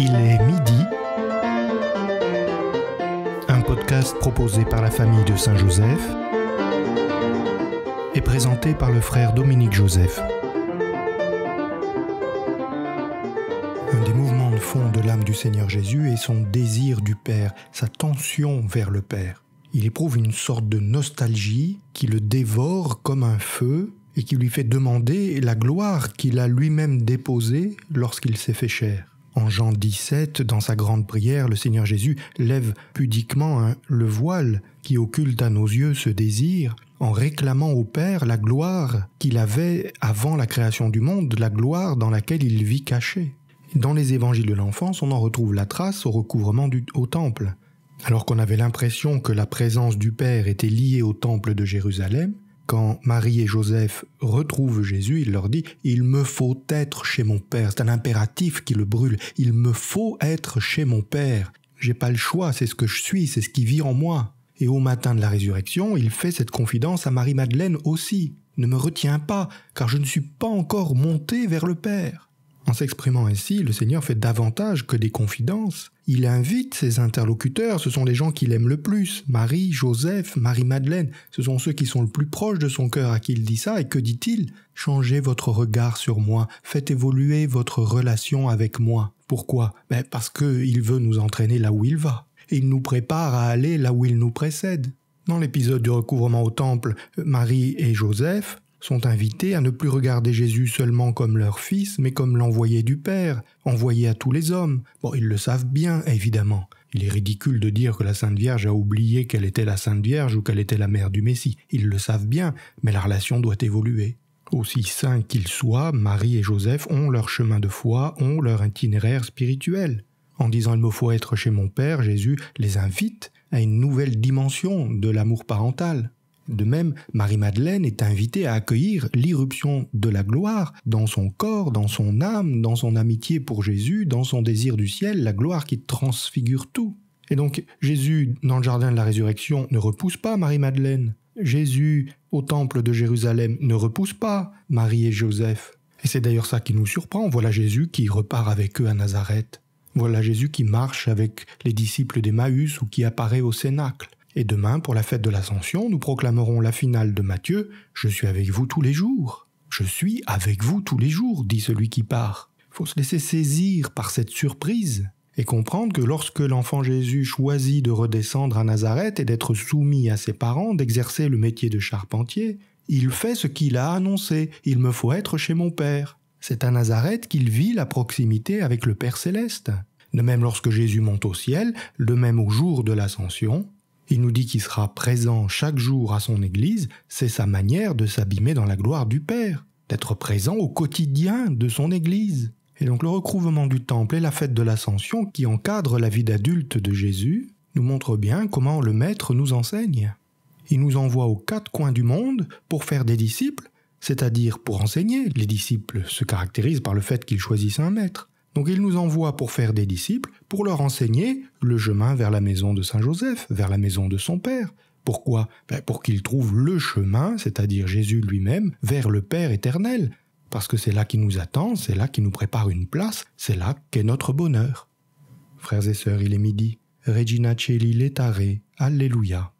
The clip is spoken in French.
Il est midi. Un podcast proposé par la famille de Saint-Joseph et présenté par le frère Dominique Joseph. Un des mouvements de fond de l'âme du Seigneur Jésus est son désir du Père, sa tension vers le Père. Il éprouve une sorte de nostalgie qui le dévore comme un feu et qui lui fait demander la gloire qu'il a lui-même déposée lorsqu'il s'est fait cher. En Jean 17, dans sa grande prière, le Seigneur Jésus lève pudiquement hein, le voile qui occulte à nos yeux ce désir, en réclamant au Père la gloire qu'il avait avant la création du monde, la gloire dans laquelle il vit caché. Dans les évangiles de l'enfance, on en retrouve la trace au recouvrement du, au temple. Alors qu'on avait l'impression que la présence du Père était liée au temple de Jérusalem, quand Marie et Joseph retrouvent Jésus, il leur dit ⁇ Il me faut être chez mon Père ⁇ C'est un impératif qui le brûle. Il me faut être chez mon Père. J'ai pas le choix, c'est ce que je suis, c'est ce qui vit en moi. Et au matin de la résurrection, il fait cette confidence à Marie-Madeleine aussi. Ne me retiens pas, car je ne suis pas encore monté vers le Père. En s'exprimant ainsi, le Seigneur fait davantage que des confidences. Il invite ses interlocuteurs, ce sont les gens qu'il aime le plus, Marie, Joseph, Marie-Madeleine, ce sont ceux qui sont le plus proches de son cœur à qui il dit ça, et que dit-il Changez votre regard sur moi, faites évoluer votre relation avec moi. Pourquoi ben Parce qu'il veut nous entraîner là où il va. Et Il nous prépare à aller là où il nous précède. Dans l'épisode du recouvrement au temple, Marie et Joseph, sont invités à ne plus regarder Jésus seulement comme leur fils, mais comme l'envoyé du Père, envoyé à tous les hommes. Bon, ils le savent bien, évidemment. Il est ridicule de dire que la Sainte Vierge a oublié qu'elle était la Sainte Vierge ou qu'elle était la mère du Messie. Ils le savent bien, mais la relation doit évoluer. Aussi saints qu'ils soient, Marie et Joseph ont leur chemin de foi, ont leur itinéraire spirituel. En disant il me faut être chez mon Père, Jésus les invite à une nouvelle dimension de l'amour parental. De même, Marie-Madeleine est invitée à accueillir l'irruption de la gloire dans son corps, dans son âme, dans son amitié pour Jésus, dans son désir du ciel, la gloire qui transfigure tout. Et donc Jésus, dans le jardin de la résurrection, ne repousse pas Marie-Madeleine. Jésus, au temple de Jérusalem, ne repousse pas Marie et Joseph. Et c'est d'ailleurs ça qui nous surprend. Voilà Jésus qui repart avec eux à Nazareth. Voilà Jésus qui marche avec les disciples d'Emmaüs ou qui apparaît au Cénacle. Et demain, pour la fête de l'Ascension, nous proclamerons la finale de Matthieu Je suis avec vous tous les jours. Je suis avec vous tous les jours, dit celui qui part. Faut se laisser saisir par cette surprise et comprendre que lorsque l'enfant Jésus choisit de redescendre à Nazareth et d'être soumis à ses parents, d'exercer le métier de charpentier, il fait ce qu'il a annoncé, il me faut être chez mon Père. C'est à Nazareth qu'il vit la proximité avec le Père céleste. De même lorsque Jésus monte au ciel, de même au jour de l'ascension, il nous dit qu'il sera présent chaque jour à son Église, c'est sa manière de s'abîmer dans la gloire du Père, d'être présent au quotidien de son Église. Et donc le recouvrement du temple et la fête de l'ascension qui encadrent la vie d'adulte de Jésus nous montre bien comment le Maître nous enseigne. Il nous envoie aux quatre coins du monde pour faire des disciples, c'est-à-dire pour enseigner. Les disciples se caractérisent par le fait qu'ils choisissent un maître. Donc il nous envoie pour faire des disciples, pour leur enseigner le chemin vers la maison de Saint Joseph, vers la maison de son Père. Pourquoi ben, Pour qu'ils trouvent le chemin, c'est-à-dire Jésus lui-même, vers le Père éternel. Parce que c'est là qui nous attend, c'est là qui nous prépare une place, c'est là qu'est notre bonheur. Frères et sœurs, il est midi. Regina Celi letare. Alléluia.